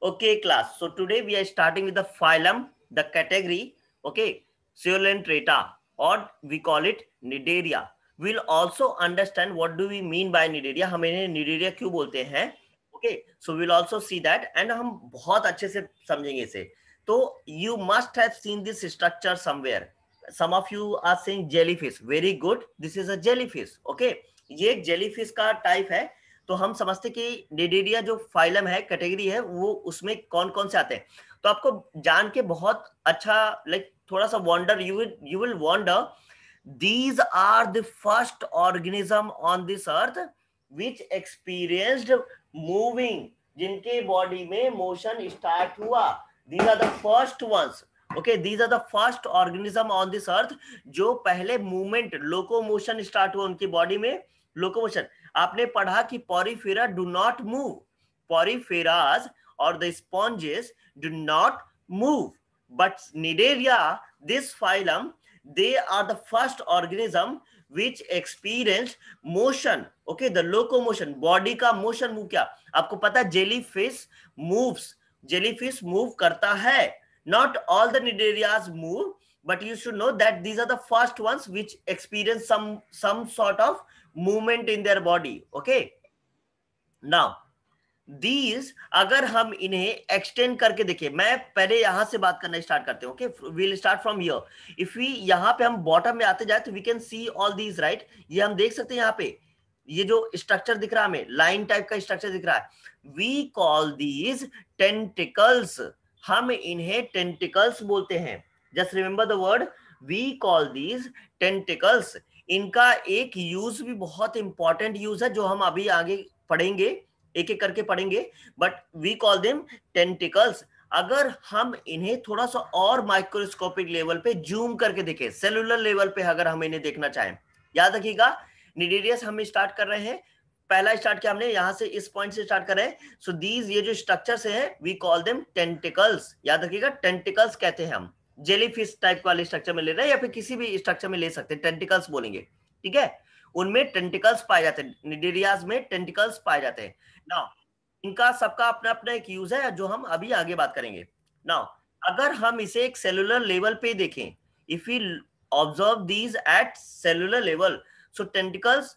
Okay, class. So today we are starting with the phylum, the category, okay, Coelenterata, or we call it Nidaria. We'll also understand what do we mean by Nidaria. hum inhe Nidaria kyu bolte hain Okay, so we'll also see that, and hum bahut acche se samjhenge ise तो you must have seen this structure somewhere. Some of you are saying jellyfish. Very good. This is a jellyfish. Okay, ये एक jellyfish का type है. तो हम समझते कि डेडेरिया जो फाइलम है कैटेगरी है वो उसमें कौन कौन से आते हैं तो आपको जान के बहुत अच्छा लाइक थोड़ा सा wonder you you will wonder these are the first organism on this earth which experienced moving जिनके बॉडी में मोशन स्टार्ट हुआ these are the first ones okay these are the first organism on this earth जो पहले movement locomotion start हुआ उनकी body में locomotion आपने पढ़ा कि porifera do not move poriferas और the sponges do not move but cnidaria this phylum they are the first organism which experience motion okay the locomotion body का motion move क्या आपको पता है jellyfish move jellyfish move करता है not all the cnidarias move but you should know that these are the first ones which experience some some sort of movement in their body okay now these अगर हम इन्हें extend करके देखे मैं पहले यहां से बात करना स्टार्ट करते हैं okay will start from here if we यहां पे हम बॉटम में आते जाए तो we can see all these right ये हम देख सकते हैं यहाँ पे ये जो स्ट्रक्चर दिख रहा है हमें लाइन टाइप का स्ट्रक्चर दिख रहा है वी कॉल दीज टेंटिकल्स हम इन्हें टेंटिकल्स बोलते हैं just remember the word we call these tentacles इनका एक यूज भी बहुत इंपॉर्टेंट यूज है जो हम अभी आगे पढ़ेंगे एक एक करके पढ़ेंगे but we call them tentacles अगर हम इन्हें थोड़ा सा और माइक्रोस्कोपिक लेवल पे जूम करके देखें सेलुलर लेवल पे अगर हम इन्हें देखना चाहें याद रखिएगा निडेरियस हम स्टार्ट कर रहे हैं पहला स्टार्ट किया हमने यहां से इस पॉइंट से स्टार्ट कर रहे हैं सो so, दीज ये जो स्ट्रक्चर्स हैं वी कॉल देम टेंटिकल्स याद रखिएगा टेंटिकल्स कहते हैं हम जेलीफिश टाइप वाले स्ट्रक्चर में ले रहे हैं या फिर किसी भी स्ट्रक्चर में ले सकते हैं टेंटिकल्स बोलेंगे ठीक है उनमें टेंटिकल्स पाए जाते हैं निडेरियाज में टेंटिकल्स पाए जाते हैं ना इनका सबका अपना अपना एक यूज है जो हम अभी आगे बात करेंगे ना अगर हम इसे एक सेलुलर लेवल पे देखें if you observe these at cellular level so tentacles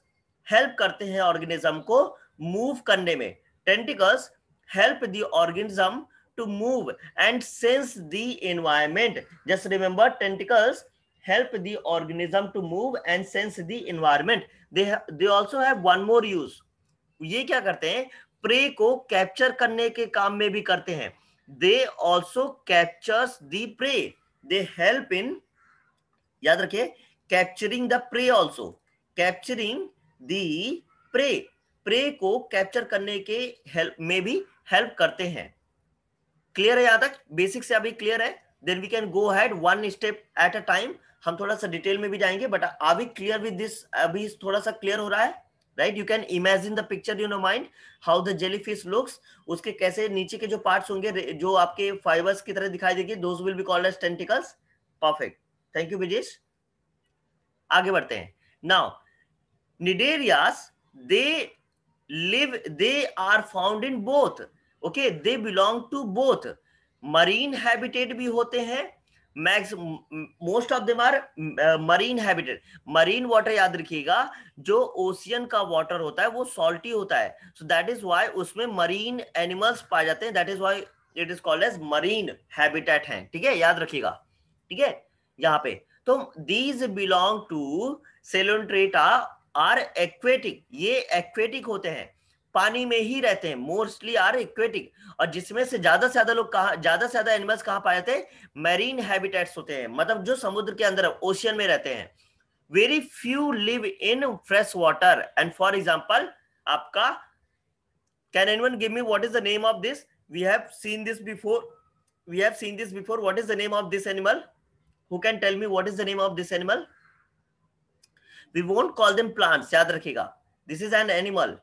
help करते हैं ऑर्गेनिज्म को मूव करने में tentacles help the organism to move and sense the environment. Just remember, tentacles help the organism to move and sense the environment. They, they also have one more use. ye kya karte hain prey ko capture karne ke kaam mein bhi karte hain they also captures the prey they help in yaad rakhe capturing the prey also capturing the prey prey ko capture karne ke help mein bhi help karte hain clear है यहाँ तक basic से अभी clear है then we can go head one step at a time हम थोड़ा सा detail में भी जाएंगे बट अभी क्लियर विद दिस अभी थोड़ा सा क्लियर हो रहा है right you can imagine the picture no mind how the jellyfish looks उसके कैसे नीचे के जो पार्ट्स होंगे जो आपके फाइबर्स की तरह दिखाई देगी those will be called as tentacles perfect thank you Brijesh आगे बढ़ते हैं now cnidarias they live they are found in both okay they belong to both marine habitat भी होते हैं max most of their marine habitat marine water याद रखिएगा जो ocean का वाटर होता है वो सॉल्टी होता है सो दैट इज वाई उसमें मरीन एनिमल्स पाए जाते हैं that is why it is called as marine habitat है ठीक है याद रखिएगा ठीक है यहाँ पे तो these belong to coelenterata are aquatic ये एक्वेटिक होते हैं पानी में ही रहते हैं मोस्टली आर इक्वेटिक और जिसमें से ज्यादा से ज्यादा लोग कहा ज्यादा से ज्यादा एनिमल्स कहाँ पाए जाते हैं मैरीन हैबिटेट्स होते हैं मतलब जो समुद्र के अंदर ओशियन में रहते हैं very few live in fresh water and for example आपका can anyone give me what is the name of this we have seen this before we have seen this before what is the name of this animal who can tell me what is the name of this animal we won't call them plants याद रखेगा this is an animal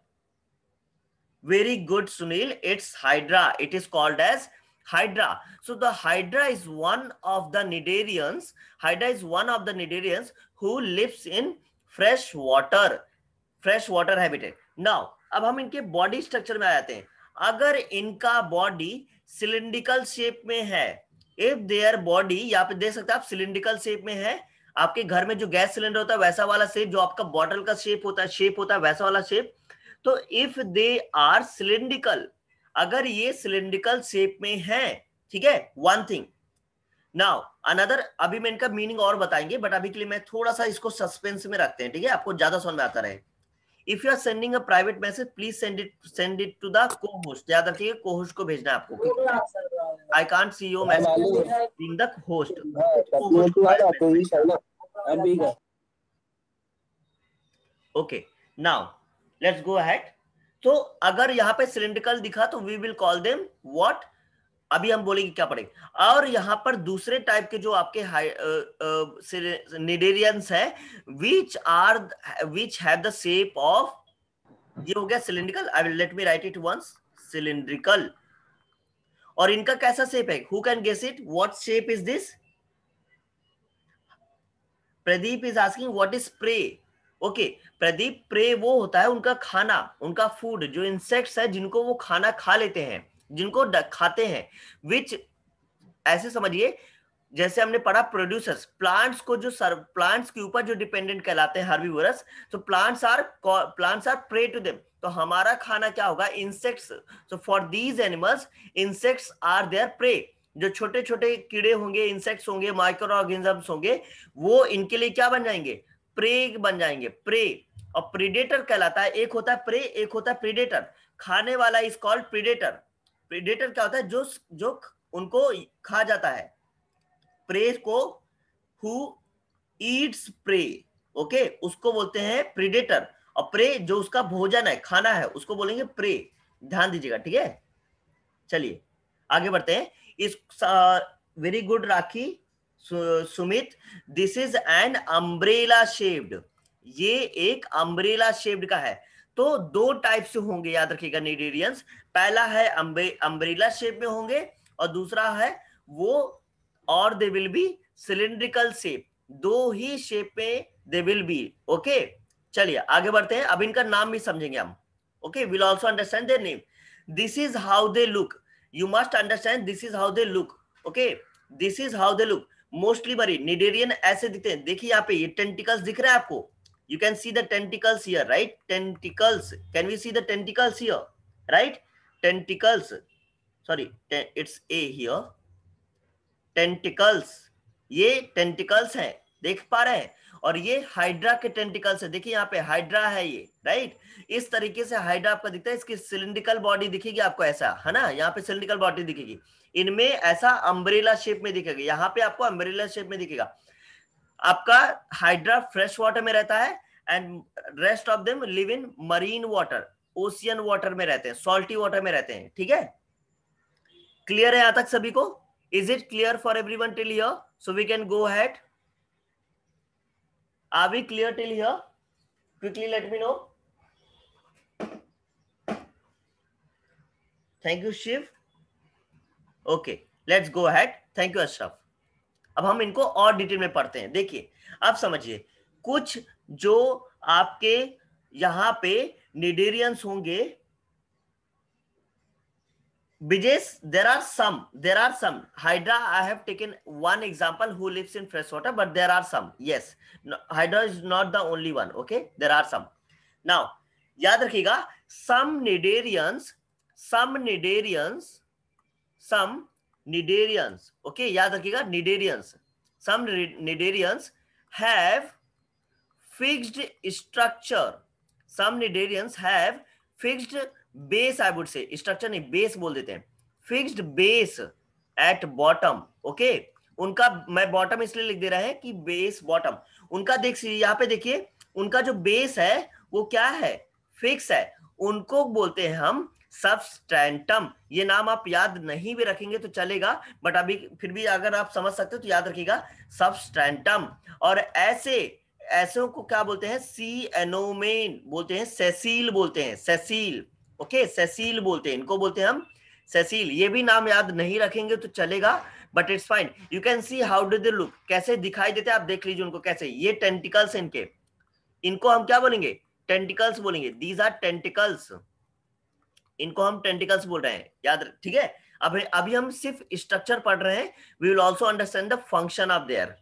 Very good, Sunil. It's Hydra. It is called as Hydra. So the Hydra is one of the cnidarians. Hydra is one of the cnidarians who lives in fresh water, fresh water habitat. Now, ab hum inke body structure mein aa jate hain agar inka body cylindrical shape mein hai if their body yahan pe dekh sakte hain aap cylindrical shape mein hai आपके घर में जो gas cylinder होता है वैसा वाला shape जो आपका बॉटल का शेप होता है शेप होता है वैसा वाला शेप तो इफ दे आर सिलिंड्रिकल अगर ये सिलिंड्रिकल शेप में है ठीक है वन थिंग नाउ अनदर अभी मैं इनका मीनिंग और बताएंगे बट अभी के लिए मैं थोड़ा सा इसको सस्पेंस में रखते हैं ठीक है आपको ज्यादा समझ में आता रहे if you are sending a private message please send it send it to the cohost याद रखिए कोहोस्ट को भेजना आपको I can't see your message in the host okay now let's go ahead तो अगर यहाँ पे सिलिंड्रिकल दिखा तो we will call them what अभी हम बोलेंगे क्या पड़ेगा और यहाँ पर दूसरे टाइप के जो आपके निडेरियंस है which are which have the shape of ये हो गया cylindrical I will let me write it once cylindrical और इनका कैसा शेप है who can guess it what shape is this Pradeep is asking what is prey okay Pradeep prey वो होता है उनका खाना उनका फूड जो इंसेक्ट्स है जिनको वो खाना खा लेते हैं जिनको खाते हैं विच ऐसे समझिए जैसे हमने पढ़ा प्रोड्यूसर्स प्लांट्स को जो सर प्लांट्स के ऊपर जो डिपेंडेंट कहलाते हैं वर्स तो plants are plants are prey to them तो हमारा खाना क्या होगा insects so for these animals insects are their prey जो छोटे छोटे कीड़े होंगे इंसेक्ट्स होंगे माइक्रो ऑर्गेनिजम्स होंगे वो इनके लिए क्या बन जाएंगे प्रे बन जाएंगे प्रे और प्रीडेटर कहलाता है एक होता है प्रे एक होता है प्रीडेटर खाने वाला इज कॉल्ड प्रीडेटर प्रीडेटर क्या होता है जो जो उनको खा जाता है प्रे को हु ईट्स प्रे ओके उसको बोलते हैं प्रीडेटर और प्रे जो उसका भोजन है खाना है उसको बोलेंगे प्रे ध्यान दीजिएगा ठीक है चलिए आगे बढ़ते हैं इस very good Rakhi Sumit this is an umbrella shaped ये एक अम्ब्रेला शेप्ड का है तो दो टाइप से होंगे याद रखिएगा नीडेरियंस पहला है अम्ब्रेला शेप में होंगे और दूसरा है वो और they will be cylindrical shape दो ही शेप में दे विल बी ओके चलिए आगे बढ़ते हैं अब इनका नाम भी समझेंगे हम okay will also understand their name this is how they look you must understand this is how they look okay this is how they look mostly बारी निडेरियन ऐसे दिखते हैं देखिए यहाँ पे ये टेंटिकल्स दिख रहे हैं आपको you can see tentacles tentacles right tentacles can we see the tentacles here right tentacles sorry it's a here tentacles ये टेंटिकल्स है देख पा रहे हैं और ये हाइड्रा के टेंटिकल है देखिए यहाँ पे हाइड्रा है ये राइट इस तरीके से हाइड्रा आपका दिखता है इसकी सिलिंड्रिकल बॉडी दिखेगी आपको ऐसा है ना यहाँ पे सिलिंड्रिकल बॉडी दिखेगी इनमें ऐसा अम्ब्रेला शेप में दिखेगा यहाँ पे आपको अम्ब्रेला शेप में दिखेगा आपका हाइड्रा फ्रेश वाटर में रहता है and rest of them live in marine water ocean water में रहते हैं सॉल्टी वाटर में रहते हैं ठीक है क्लियर है यहां तक सभी को is it clear for every one till so we can go ahead Are we clear till here? Quickly let me know. Thank you, Shiv. Okay, let's go ahead. Thank you, Ashraf. अब हम इनको और detail में पढ़ते हैं देखिए आप समझिए कुछ जो आपके यहां पे निडेरियंस होंगे Bijesh, there are some, there are some. Hydra, I have taken one example who lives in freshwater, but there are some. Yes, no, Hydra is not the only one. Okay, there are some. Now, yaad रखिएगा some Nidarians, some Nidarians, some Nidarians. Okay, yaad रखिएगा Nidarians. Some Nidarians have fixed structure. Some Nidarians have fixed base I would say structure नहीं base बोल देते हैं fixed base at bottom okay उनका मैं bottom इसलिए लिख दे रहा है कि बेस बॉटम उनका देख यहाँ पे देखिए उनका जो बेस है वो क्या है फिक्स है उनको बोलते हैं हम सबस्टैंटम ये नाम आप याद नहीं भी रखेंगे तो चलेगा बट अभी फिर भी अगर आप समझ सकते हो तो याद रखिएगा सबस्टैंटम और ऐसे ऐसे को क्या बोलते हैं सी एनोमेन बोलते हैं सेसील बोलते हैं सेसील ओके सेसील बोलते हैं इनको बोलते हैं हम सेसील ये भी नाम याद नहीं रखेंगे तो चलेगा but it's fine you can see how do they look कैसे दिखाई देते आप देख लीजिए उनको कैसे ये टेंटिकल्स इनके इनको हम क्या बोलेंगे टेंटिकल्स बोलेंगे दीज आर टेंटिकल्स इनको हम टेंटिकल्स बोल रहे हैं याद ठीक है अभी अभी हम सिर्फ स्ट्रक्चर पढ़ रहे हैं we will also understand the function of their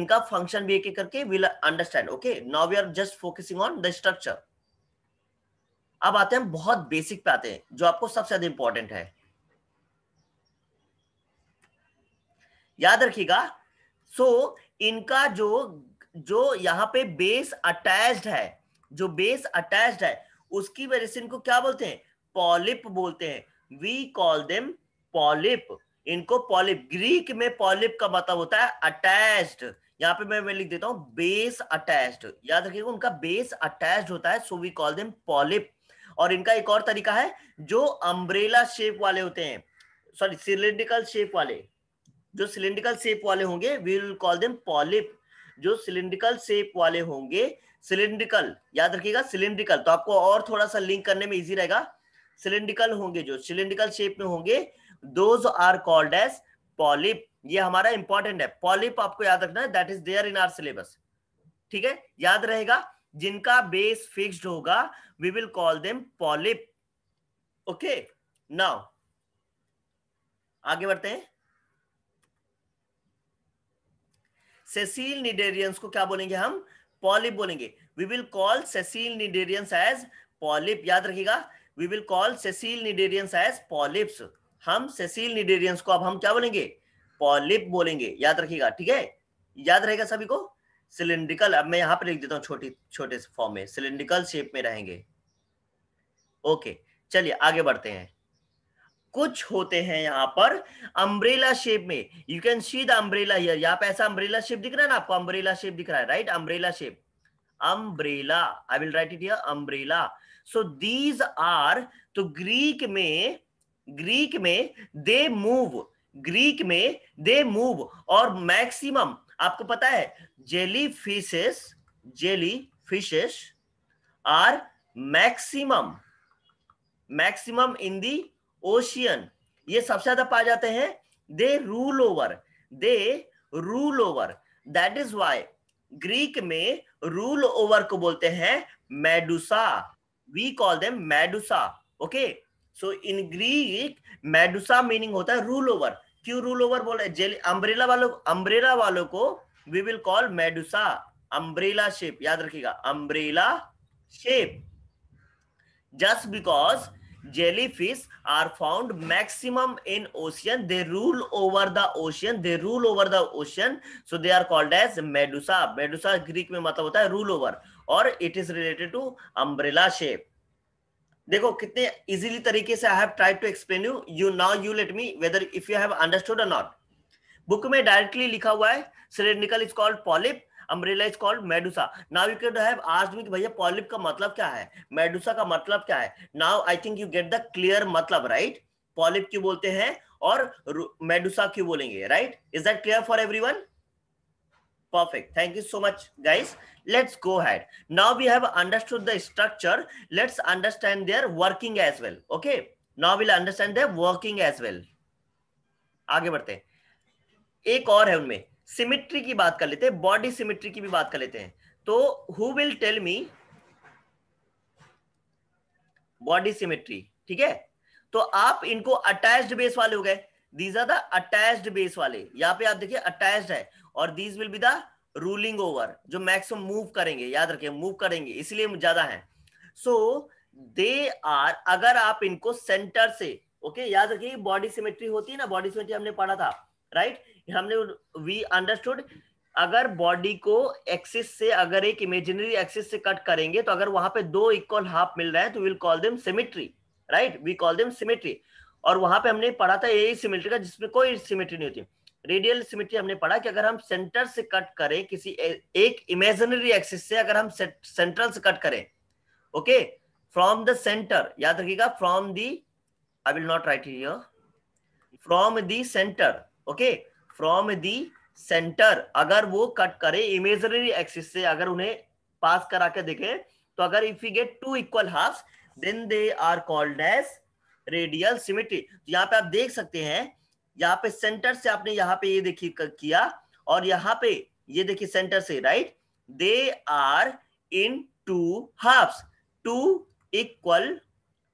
इनका फंक्शन भी एक एक करके will understand okay now we are just focusing on the structure अब आते हैं बहुत बेसिक पे आते हैं जो आपको सबसे ज्यादा इंपॉर्टेंट है याद रखिएगा सो so, इनका जो जो यहां पे बेस अटैच्ड है जो बेस अटैच्ड है उसकी वजह से इनको क्या बोलते हैं पॉलिप बोलते हैं वी कॉल देम पॉलिप इनको पॉलिप ग्रीक में पॉलिप का मतलब होता है अटैच्ड यहां पे मैं, लिख देता हूँ बेस अटैच्ड याद रखिएगा उनका बेस अटैच्ड होता है so we call them polyp और इनका एक और तरीका है जो अम्ब्रेला शेप वाले होते हैं सॉरी सिलिंड्रिकल शेप वाले जो सिलिंड्रिकल शेप वाले होंगे we will call them polyp जो सिलिंड्रिकल शेप वाले होंगे सिलिंड्रिकल याद रखिएगा सिलिंड्रिकल तो आपको और थोड़ा सा लिंक करने में इजी रहेगा सिलिंड्रिकल होंगे जो सिलिंड्रिकल शेप में होंगे those are called as polyp ये हमारा इंपॉर्टेंट है पॉलिप आपको याद रखना है that is there in our syllabus ठीक है याद रहेगा जिनका बेस फिक्स्ड होगा we will call them polyp okay now आगे बढ़ते हैं सेसील निडेरियंस को क्या बोलेंगे हम पॉलिप बोलेंगे we will call sessile cnidarians as polyp याद रखिएगा we will call sessile cnidarians as polyps हम सेसील निडेरियंस को अब हम क्या बोलेंगे पॉलिप बोलेंगे याद रखिएगा ठीक है याद रहेगा सभी को सिलिंड्रिकल अब मैं यहां पर लिख देता हूँ छोटी छोटे फॉर्म में सिलिंड्रिकल शेप में रहेंगे ओके चलिए आगे बढ़ते हैं कुछ होते हैं यहां पर अम्ब्रेला शेप में you can see the umbrella here यहां पे ऐसा अम्ब्रेला शेप दिख रहा है ना आपको अम्ब्रेला शेप दिख रहा है right umbrella shape umbrella I will write it here umbrella so these are तो ग्रीक में ग्रीक में दे मूव ग्रीक में दे मूव और मैक्सिमम आपको पता है jelly fishes jelly fishes are maximum maximum in the ocean ये सबसे ज्यादा पाए जाते हैं they rule over they rule over that is why Greek में रूल ओवर को बोलते हैं medusa we call them medusa okay so in Greek medusa meaning होता है रूल ओवर क्यों रूल ओवर बोले जेल अम्ब्रेला वालों अम्ब्रेला वालों को we will call medusa umbrella shape याद रखिएगा umbrella shape just because jellyfish are found maximum in ocean they rule over the ocean they rule over the ocean so they are called as medusa medusa greek में मतलब होता है rule over और it is related to umbrella shape देखो कितने easily तरीके से I have tried to explain you you now you let me whether if you have understood और नॉट बुक में डायरेक्टली लिखा हुआ है cylindrical is called polyp umbrella is called medusa now you can have asked me भैया polyp का मतलब क्या है मेडुसा का मतलब क्या है now I think you get the clear मतलब राइट right? पॉलिप क्यों बोलते हैं और मेडुसा क्यों बोलेंगे right is that clear for everyone perfect thank you so much guys let's go ahead now we have understood the structure let's understand their working as well okay now we'll understand their working as well आगे बढ़ते हैं एक और है उनमें symmetry की बात कर लेते हैं बॉडी सिमिट्री की भी बात कर लेते हैं तो who will tell me body symmetry ठीक है तो आप इनको अटैच्ड बेस वाले हो गए these are the attached base वाले यहां पे आप देखिए अटैच्ड है और these will be the ruling over जो मैक्सिमम मूव करेंगे याद रखिए मूव करेंगे इसलिए ज्यादा है सो दे आर अगर आप इनको सेंटर से ओके okay, याद रखिए बॉडी सिमेट्री होती है ना बॉडी सिमेट्री हमने पढ़ा था राइट right? हमने वी अंडरस्टूड अगर बॉडी को एक्सिस से अगर एक इमेजिनरी एक्सिस से कट करेंगे तो अगर वहां पे दो इक्वल हाफ मिल रहा है तो will call them symmetry right we call them symmetry और वहां पे हमने पढ़ा था यही सिमेट्री का जिसमें कोई सिमेट्री नहीं होती रेडियल सिमिट्री हमने पढ़ा कि अगर हम सेंटर से कट करें किसी एक इमेजिनरी एक्सिस से अगर हम सेंट्रल से कट करें ओके फ्रॉम द सेंटर याद रखिएगा from the I will not write here from the centre okay from the centre अगर वो कट करे इमेजनरी एक्सिस से अगर उन्हें पास करा के देखे तो अगर if you get two equal half then they are called as radial symmetry तो यहाँ पे आप देख सकते हैं यहाँ पे सेंटर से आपने यहाँ पे ये यह देखिए किया और यहाँ पे ये यह देखिए सेंटर से right they are in two half two equal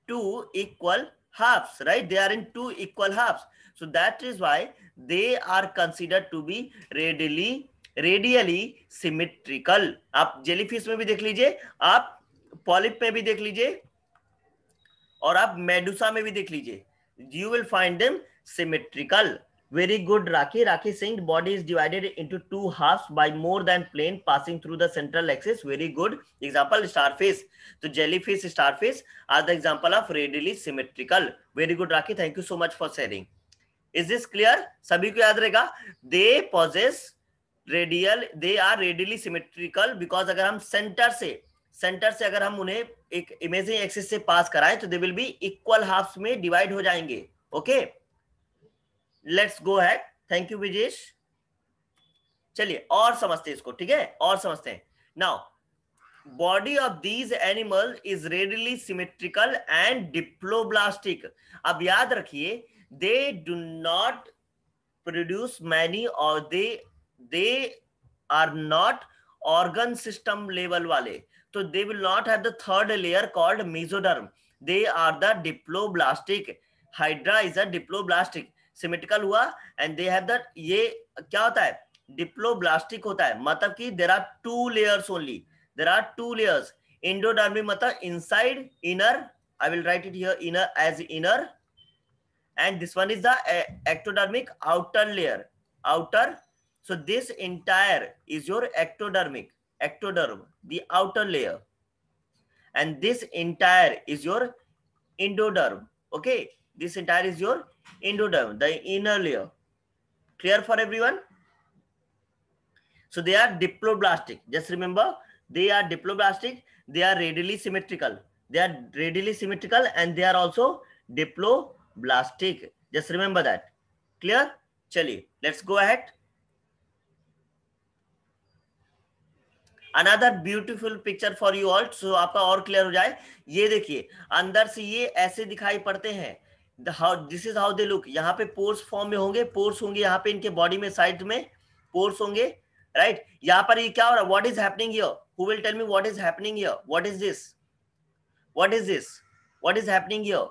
two equal half right they are in two equal half so that is why they are consider to be radially radially symmetrical आप jellyfish में भी देख लीजिए आप polyp में भी देख लीजिए और आप मेडुसा में भी देख लीजिए you will find them symmetrical very good Rakhi Rakhi Singh body is divided into two half by more than plane passing through the central axis very good example starfish तो jellyfish starfish are the example of radially symmetrical very good Rakhi thank you so much for sharing is this clear सभी को याद रहेगा they possess radial they are radially symmetrical because अगर हम centre से centre से अगर हम उन्हें एक इमेजिंग एक्सिस से पास कराएं तो they will be equal half में डिवाइड हो जाएंगे ओके लेट्स गो है थैंक यू विजेश चलिए और समझते इसको ठीक है और समझते हैं now body of these animal is radially symmetrical and diploblastic अब याद रखिए they do not produce many or they they are not organ system level wale so they will not have the third layer called mesoderm they are the diploblastic hydra is a diploblastic symmetrical hua and they have that ye kya hota hai diploblastic hota hai matlab ki there are two layers only there are two layers endodermic matlab inside inner i will write it here inner as inner and this one is the uh, ectodermic outer layer outer so this entire is your ectodermic ectoderm the outer layer and this entire is your endoderm okay this entire is your endoderm the inner layer clear for everyone so they are diploblastic just remember they are diploblastic they are readily symmetrical they are readily symmetrical and they are also diplo blast blastic just remember that clear चलिए let's go ahead another beautiful picture for you all so आपका और clear हो जाए ये देखिए अंदर से ये ऐसे दिखाई पड़ते हैं how this is how they look यहाँ पे पोर्स फॉर्म में होंगे पोर्स होंगे यहाँ पे इनके बॉडी में साइड में पोर्स होंगे राइट right? यहाँ पर ये क्या हो रहा है what is happening here who will tell me what is happening here what is this what is this what is happening here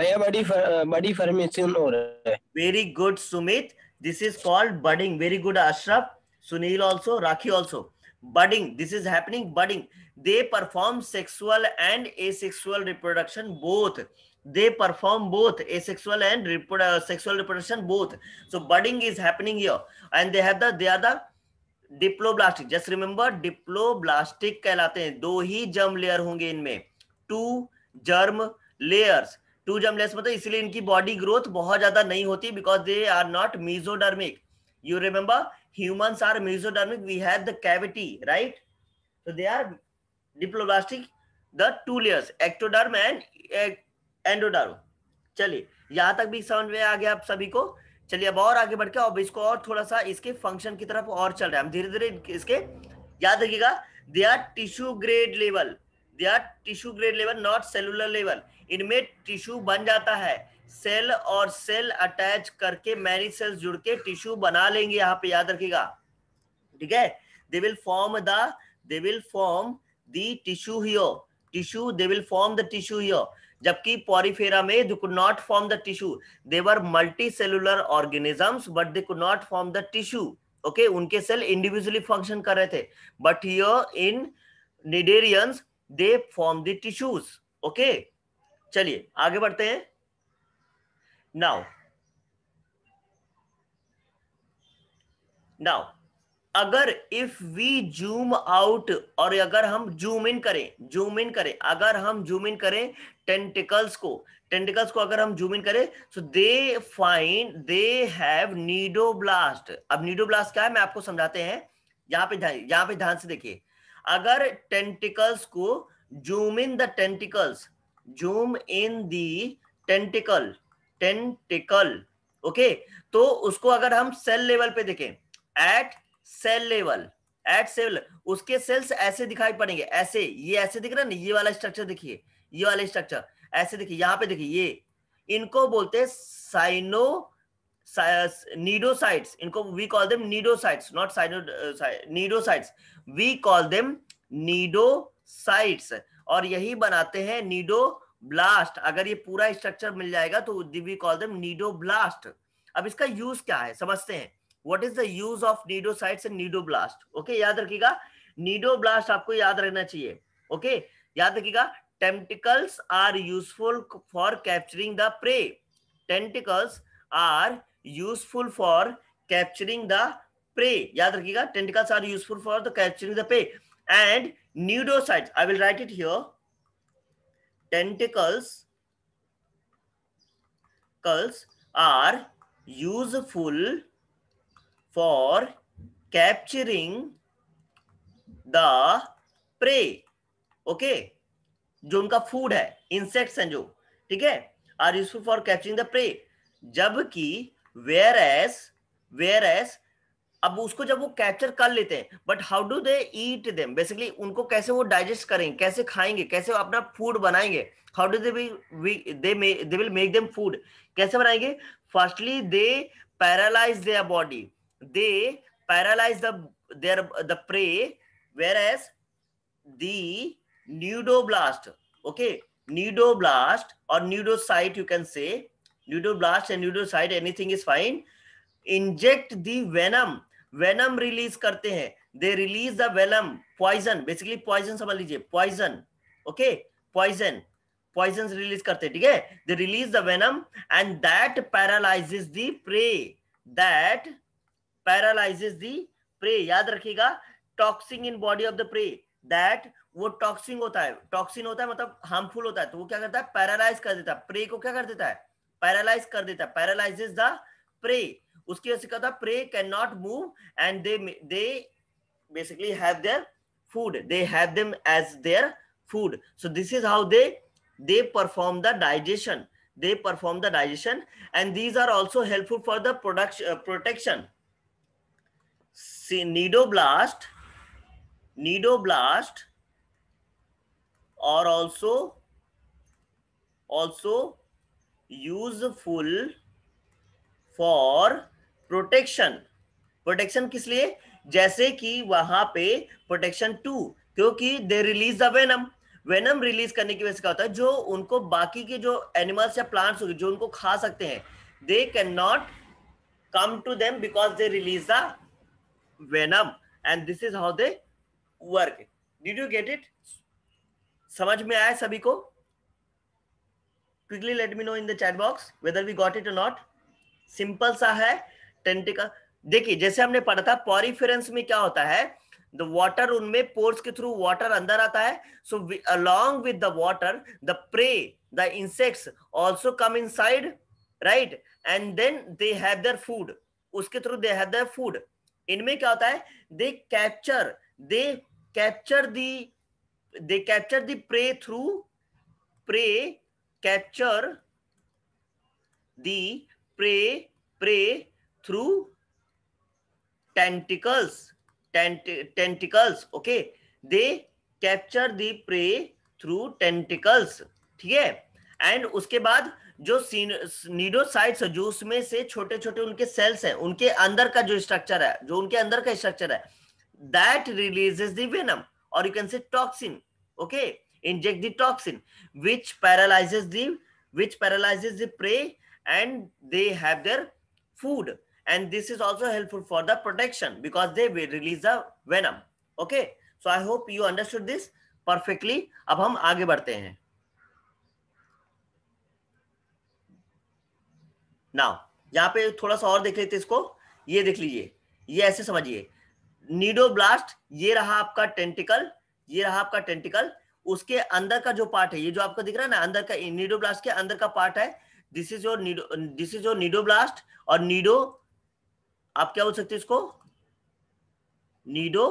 भैया बड़ी बड़ी फॉर्मेशन हो रहा है very good Sumit this is called budding very good Ashraf Sunil also Rakhi also budding this is happening budding they perform sexual and asexual reproduction both they perform both asexual and sexual reproduction both so budding is happening here and they have the they are the diploblastic just remember diploblastic कहलाते हैं दो ही germ layer होंगे इनमें two germ layers two germ layers मतलब तो इसलिए इनकी बॉडी ग्रोथ बहुत ज्यादा नहीं होती because they are not mesodermic you remember humans are mesodermic we have the cavity right तो they are diploblastic the two layers ectoderm and endoderm चलिए यहां तक भी समझ में आ गया आप सभी को चलिए अब और आगे बढ़ के अब इसको और थोड़ा सा इसके फंक्शन की तरफ और चल रहे हैं हम धीरे धीरे इसके याद रखिएगा they are tissue grade level they are tissue grade level not cellular level इनमें टिश्यू बन जाता है सेल और सेल अटैच करके मैरी सेल्स जुड़ के टिश्यू बना लेंगे यहाँ पे याद रखिएगा ठीक है they will form the they will form the tissue here tissue they will form the tissue here जबकि पॉरीफेरा में they could not form the tissue they were multi cellular organisms but they could not form the tissue okay उनके cell individually function कर रहे थे but here in cnidarians they form the tissues okay चलिए आगे बढ़ते हैं now now अगर if we zoom out और अगर हम जूम इन करें जूम इन करें अगर हम जूम इन करें टेंटिकल्स को टेंटिकल्स को अगर हम जूम इन करें so they find they have cnidoblast अब नीडोब्लास्ट क्या है मैं आपको समझाते हैं यहां पे यहां पे ध्यान से देखिए अगर टेंटिकल्स को zoom in the tentacles zoom in the tentacle tentacle okay तो उसको अगर हम सेल लेवल पे देखें at cell level at cell उसके सेल्स ऐसे दिखाई पड़ेंगे ऐसे ये ऐसे दिख रहा ना ये वाला स्ट्रक्चर देखिए ये वाला स्ट्रक्चर ऐसे देखिए यहाँ पे देखिए ये इनको बोलते साइनो नीडोसाइट्स इनको we call them cnidocytes not cyno cnidocytes we call them cnidocytes और यही बनाते हैं नीडो ब्लास्ट अगर ये पूरा स्ट्रक्चर मिल जाएगा तो we call them cnidoblast अब इसका यूज क्या है समझते हैं what is the use of cnidocytes and blast okay याद रखिएगा ब्लास्ट आपको याद रखना चाहिए ओके okay? याद रखिएगा tentacles are useful for capturing the prey tentacles are useful for capturing the prey याद रखिएगा tentacles are useful for the capturing the prey and cnidocyte I will write it here tentacles कल्स are useful for capturing the prey okay जो उनका food है insects हैं जो ठीक है are useful for capturing the prey जबकि whereas whereas अब उसको जब वो कैप्चर कर लेते हैं but how do they eat them basically उनको कैसे वो डाइजेस्ट करेंगे कैसे खाएंगे कैसे अपना फूड बनाएंगे how do they they will make them food कैसे बनाएंगे firstly they paralyse their body they paralyse the their the prey whereas the cnidoblast okay cnidoblast और cnidocyte you can say cnidoblast and cnidocyte anything is fine inject the venom venom release करते हैं they release the venom poison basically poison समझ लीजिए poison okay poison poison release करते हैं ठीक है they release the venom and that paralyses the prey that paralyses the prey याद रखिएगा toxin in body of the prey that वो toxin होता है टॉक्सिन होता है मतलब हार्मफुल होता है तो वो क्या करता है पैरालाइज कर देता है प्रे को क्या कर देता है पैरालाइज कर देता है पैरालाइजेस द प्रे उसकी ऐसे कहा था prey can not move and basically have their food they have them as their food so this is how they they perform the digestion they perform the digestion and these are also helpful for the production uh, protection see neodoblast neodoblast are also also useful for protection protection किस लिए जैसे कि वहां पे protection too क्योंकि they release the venom venom release करने की वजह से क्या होता है जो उनको बाकी के जो एनिमल्स या प्लांट्स जो उनको खा सकते हैं they can not come to them because they release the venom and this is how they work did you get it समझ में आया सभी को quickly let me know in the chat box whether we got it not simple सा है tentacle देखिए जैसे हमने पढ़ा था पॉरीफेरेंस में क्या होता है द वॉटर उनमें पोर्स के थ्रू वॉटर अंदर आता है so along with the water the prey the insects also come inside right and then they have their food उसके through they have their food इनमें क्या होता है they capture they capture the they capture the prey through prey capture the prey prey through tentacles tent tentacles okay they capture the prey through tentacles ठीक है and उसके बाद जो cnidocytes जो उसमें से छोटे छोटे उनके सेल्स हैं उनके अंदर का जो स्ट्रक्चर है जो उनके अंदर का स्ट्रक्चर है दैट रिलीजेस द वेनम और you can say toxin okay inject the toxin which paralyses the paralyses the prey and they have their food and this is also helpful for the protection because they will release the venom okay so i hope you understood this perfectly ab hum aage badhte hain now yahan pe thoda sa aur dekh lete isko ye dekh lijiye ये ऐसे समझिए cnidoblast ये रहा आपका tentacle ये रहा आपका tentacle उसके अंदर का जो पार्ट है ये जो आपको दिख रहा है ना अंदर का नीडोब्लास्ट के अंदर का पार्ट है this is your cnido this is your cnidoblast और नीडो आप क्या बोल सकते इसको नीडो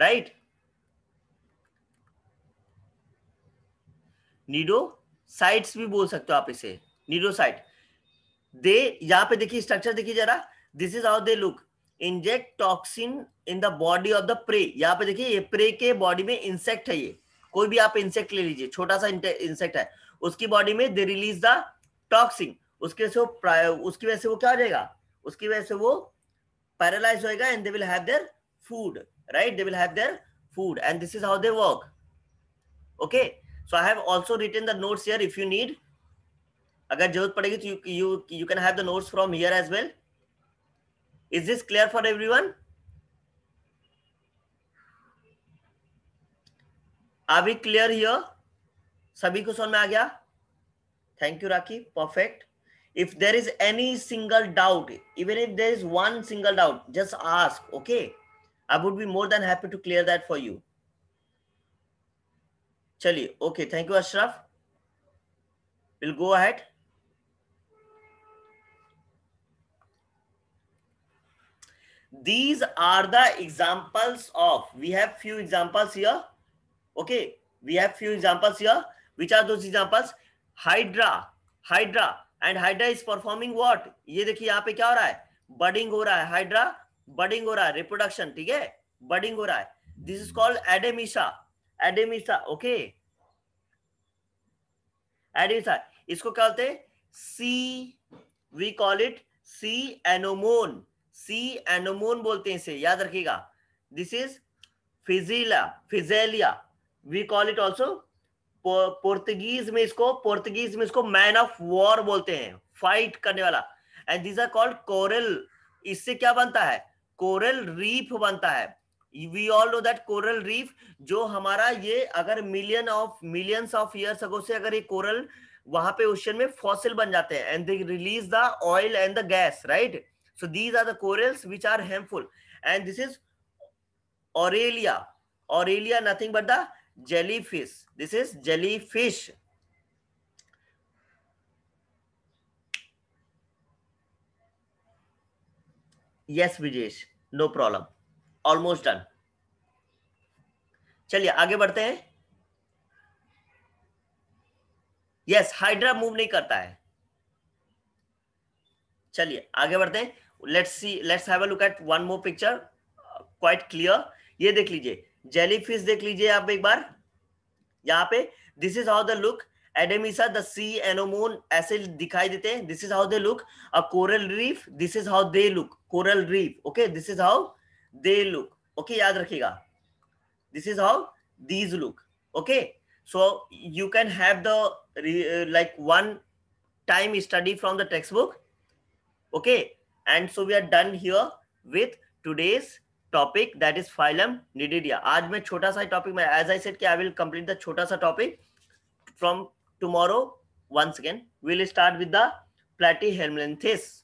राइट नीडो साइट्स भी बोल सकते हो आप इसे नीडो साइट दे यहां पे देखिए स्ट्रक्चर देखिए जरा this is how they look inject toxin in the body of the prey यहां पे देखिए ये प्रे के बॉडी में इंसेक्ट है ये कोई भी आप इंसेक्ट ले लीजिए छोटा सा इंसेक्ट है उसकी बॉडी में दे रिलीज द टॉक्सिन उसकी वजह से वो उसकी वजह से वो क्या हो जाएगा उसकी वजह से वो पैरालाइज होएगा and they will have their food right they will have their food and this is how they work okay so I have also written the notes here if you need अगर जरूरत पड़ेगी तो you you can have the notes from here as well is this clear for everyone we clear here सभी को समझ में आ गया thank you Rakhi perfect if there is any single doubt even if there is one single doubt just ask okay i would be more than happy to clear that for you Chali. okay thank you ashraf we'll go ahead these are the examples of we have few examples here okay we have few examples here which are those examples hydra hydra and hydra is performing what ये देखिए यहाँ पे क्या हो रहा है budding हो रहा है हाइड्रा बडिंग हो रहा है रिप्रोडक्शन ठीक है बडिंग हो रहा है this is called Adamsia Adamsia okay Adamsia इसको क्या बोलते sea we call it sea anemone sea anemone बोलते हैं इसे याद रखिएगा this is Physalia Physalia we call it also Portuguese में इसको पोर्तुगीज में इसको मैन ऑफ वॉर बोलते हैं फाइट करने वाला and these are called coral इससे क्या बनता है कोरल रीफ बनता है we all know that coral reef जो हमारा ये अगर million of millions of years ago से अगर ये कोरल वहां पे ओशन में फॉसिल बन जाते हैं and they release the oil and the gas right so these are the corals which are helpful and this is Aurelia Aurelia nothing but the jellyfish this is jellyfish yes Vijesh no problem almost done चलिए आगे बढ़ते हैं yes hydra move नहीं करता है चलिए आगे बढ़ते हैं let's see let's have a look at one more picture quite clear ये देख लीजिए जेली फिश देख लीजिए आप एक बार यहाँ पे this is how the look Adamsia the sea anemone ऐसे दिखाई देते हैं this is how they look a coral reef this is how they look coral reef okay this is how they look okay याद रखिएगा this is how these look okay so you can have the like one time study from the the book okay and so we are done here with today's topic that is phylum Cnidaria आज मैं छोटा सा topic मैं as I said कि I will complete the छोटा सा topic from tomorrow once will start with the platy platyhelminthes